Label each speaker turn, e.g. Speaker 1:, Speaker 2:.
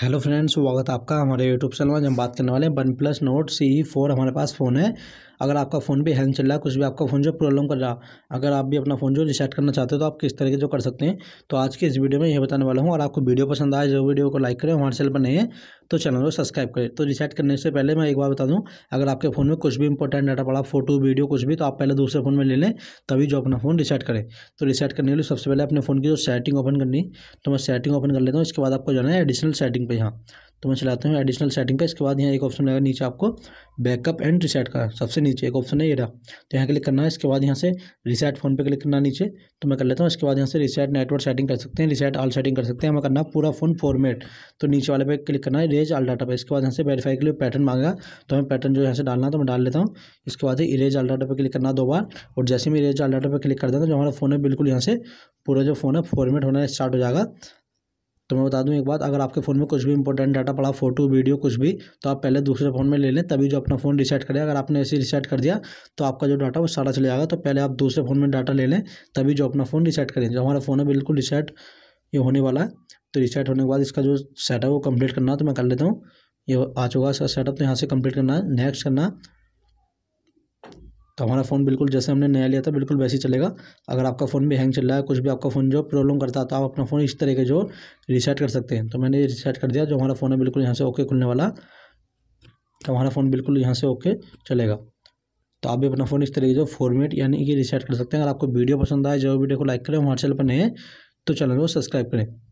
Speaker 1: hello friends स्वागत आपका हमारे यूट्यूब चैनल में हम बात करने वाले हैं OnePlus Nord C four हमारे पास फ़ोन है अगर आपका फ़ोन भी हैंग चल रहा है कुछ भी आपका फ़ोन जो प्रॉब्लम कर रहा अगर आप भी अपना फ़ोन जो रिसेट करना चाहते हो तो आप किस तरीके जो कर सकते हैं तो आज की इस वीडियो में यह बताने वाला हूँ और आपको वीडियो पसंद आए जो वीडियो को लाइक करें हमारे चैनल पर नहीं है तो चैनल को सब्सक्राइब करें तो रिसेट करने से पहले मैं एक बार बता दूँ अगर आपके फ़ोन में कुछ भी इंपॉर्टेंट डाटा पड़ा फोटो वीडियो कुछ भी तो आप पहले दूसरे फ़ोन में ले लें तभी जो अपना फ़ोन रिसेट करें तो रिसेट करने के लिए सबसे पहले अपने फ़ोन की जो सेटिंग ओपन करनी तो मैं सेटिंग ओपन कर लेता हूँ इसके बाद आपको जाना है एडिशनल सेटिंग पर यहाँ तो मैं चलाता हूँ एडिशनल सेटिंग पे इसके बाद यहाँ एक ऑप्शन आएगा नीचे आपको बैकअप एंड रिसेट का सबसे नीचे एक ऑप्शन है ये रहा तो यहाँ क्लिक करना है इसके बाद यहाँ से रिसेट फोन पे क्लिक करना नीचे तो मैं कर लेता हूँ इसके बाद यहाँ से रिसेट नेटवर्क सेटिंग कर सकते हैं रिसेट ऑल सेटिंग कर सकते हैं हमें करना पूरा फोन फॉर्मेट तो नीचे वाले पे क्लिक करना है रेज आल डाटा पे इसके बाद यहाँ से वेरीफाई के लिए पैटर्न मांगा तो हमें पैटर्न जो यहाँ से डालना तो मैं डाल लेता हूँ इसके बाद इरेज आल डाटा पर क्लिक करना दो बार और जैसे मैं इरेज ऑल डाटा पर क्लिक कर देता हूँ तो जो हमारा फ़ोन है बिल्कुल यहाँ से पूरा जो फ़ोन है फॉर्मेट होना स्टार्ट हो जाएगा तो मैं बता दूं एक बात अगर आपके फ़ोन में कुछ भी इंपॉर्टेंट डाटा पड़ा फोटो वीडियो कुछ भी तो आप पहले दूसरे फ़ोन में ले लें तभी जो अपना फ़ोन रिसेट करें अगर आपने ऐसे रिसेट कर दिया तो आपका जो डाटा वो सारा चले जाएगा तो पहले आप दूसरे फ़ोन में डाटा ले लें तभी जो अपना फ़ोन रिसेट करें जो हमारा फ़ोन है बिल्कुल रिसेट ये होने वाला है तो रिसेट होने के बाद इसका जो सेटअप वो कम्प्लीट करना है तो मैं कर लेता हूँ ये आ चुका इसका सेटअप तो यहाँ से कम्प्लीट करना है नेक्स्ट करना तो हमारा फ़ोन बिल्कुल जैसे हमने नया लिया था बिल्कुल वैसे ही चलेगा अगर आपका फ़ोन भी हैंग चल रहा है कुछ भी आपका फ़ोन जो प्रॉब्लम करता है तो आप अपना फ़ोन इस तरह के जो रिसेट कर सकते हैं तो मैंने ये रिसेट कर दिया जो हमारा फ़ोन है बिल्कुल यहाँ से ओके खुलने वाला तो हमारा फ़ोन बिल्कुल यहाँ से ओके चलेगा तो आप भी अपना फ़ोन इस तरह के जो फॉर्मेट यानी कि रिसेट कर सकते हैं अगर आपको वीडियो पसंद आए जो वीडियो को लाइक करें हमारे चैनल पर नए तो चैनल को सब्सक्राइब करें